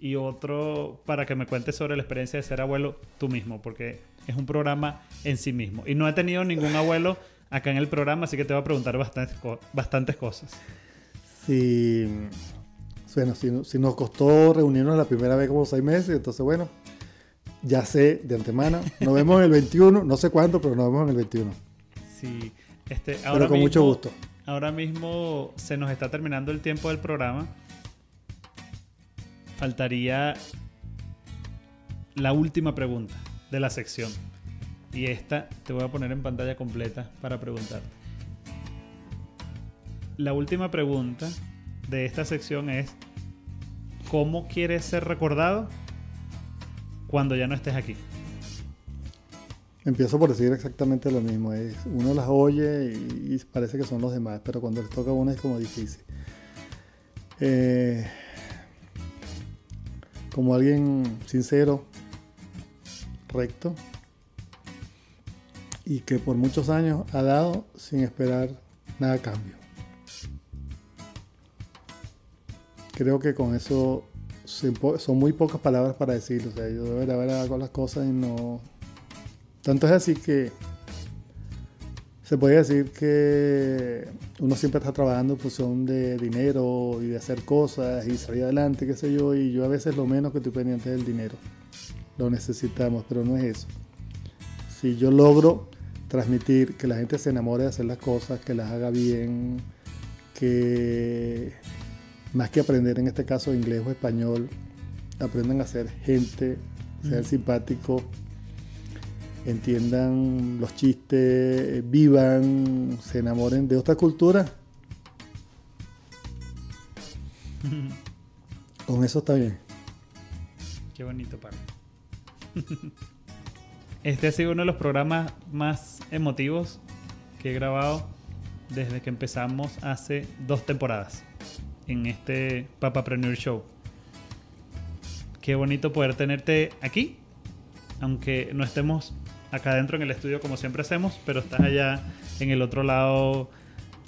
y otro para que me cuentes sobre la experiencia de ser abuelo tú mismo, porque es un programa en sí mismo. Y no he tenido ningún abuelo acá en el programa, así que te voy a preguntar bastantes, cosas. Sí, bueno, si, nos costó reunirnos la primera vez como seis meses, entonces bueno, ya sé de antemano, nos vemos en el 21, no sé cuánto, pero nos vemos en el 21. Sí, este, ahora pero con mucho gusto. Ahora mismo se nos está terminando el tiempo del programa faltaría la última pregunta de la sección. Y esta te voy a poner en pantalla completa para preguntarte. La última pregunta de esta sección es, ¿cómo quieres ser recordado cuando ya no estés aquí? Empiezo por decir exactamente lo mismo. Es, uno las oye y, y, parece que son los demás, pero cuando les toca a uno es como difícil. Eh, como alguien sincero, recto, y que por muchos años ha dado sin esperar nada a cambio. Creo que con eso son muy pocas palabras para decir O sea, yo debería haber las cosas y no... Tanto es así que se puede decir que uno siempre está trabajando en función de dinero y de hacer cosas y salir adelante, qué sé yo, y yo a veces lo menos que estoy pendiente es el dinero. Lo necesitamos, pero no es eso. Si yo logro transmitir que la gente se enamore de hacer las cosas, que las haga bien, que más que aprender en este caso inglés o español, aprendan a ser gente, ser simpático, entiendan los chistes, eh, vivan, se enamoren de otra cultura. <laughs> Con eso está bien. Qué bonito, Pablo. <laughs> Este ha sido uno de los programas más emotivos que he grabado desde que empezamos hace dos temporadas en este Papa Papapreneur Show. Qué bonito poder tenerte aquí, aunque no estemos acá dentro en el estudio como siempre hacemos, pero estás allá en el otro lado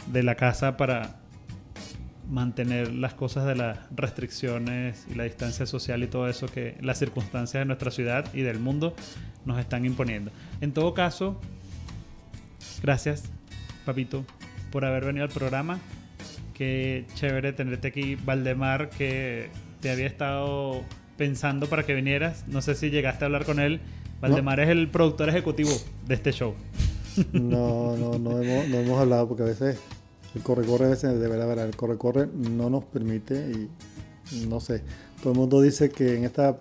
de la casa para mantener las cosas de las restricciones y la distancia social y todo eso que las circunstancias de nuestra ciudad y del mundo nos están imponiendo. En todo caso, gracias, papito, por haber venido al programa. Qué chévere tenerte aquí, Valdemar, que te había estado pensando para que vinieras. No sé si llegaste a hablar con él Valdemar es el productor ejecutivo de este show. No, <laughs> no, no hemos, hablado porque a veces el corre-corre, a veces de verdad, el corre-corre no nos permite y no sé. Todo el mundo dice que en esta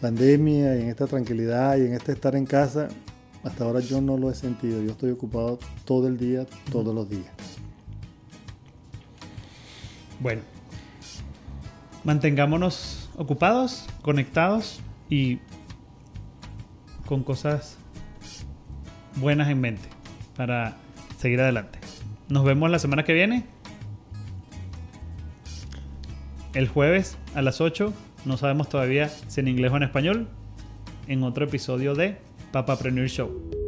pandemia y en esta tranquilidad y en este estar en casa, hasta ahora yo no lo he sentido. Yo estoy ocupado todo el día, todos los días. Bueno, mantengámonos ocupados, conectados y con cosas buenas en mente para seguir adelante. Nos vemos la semana que viene. El jueves a las 8, no sabemos todavía si en inglés o en español, en otro episodio de premier Show.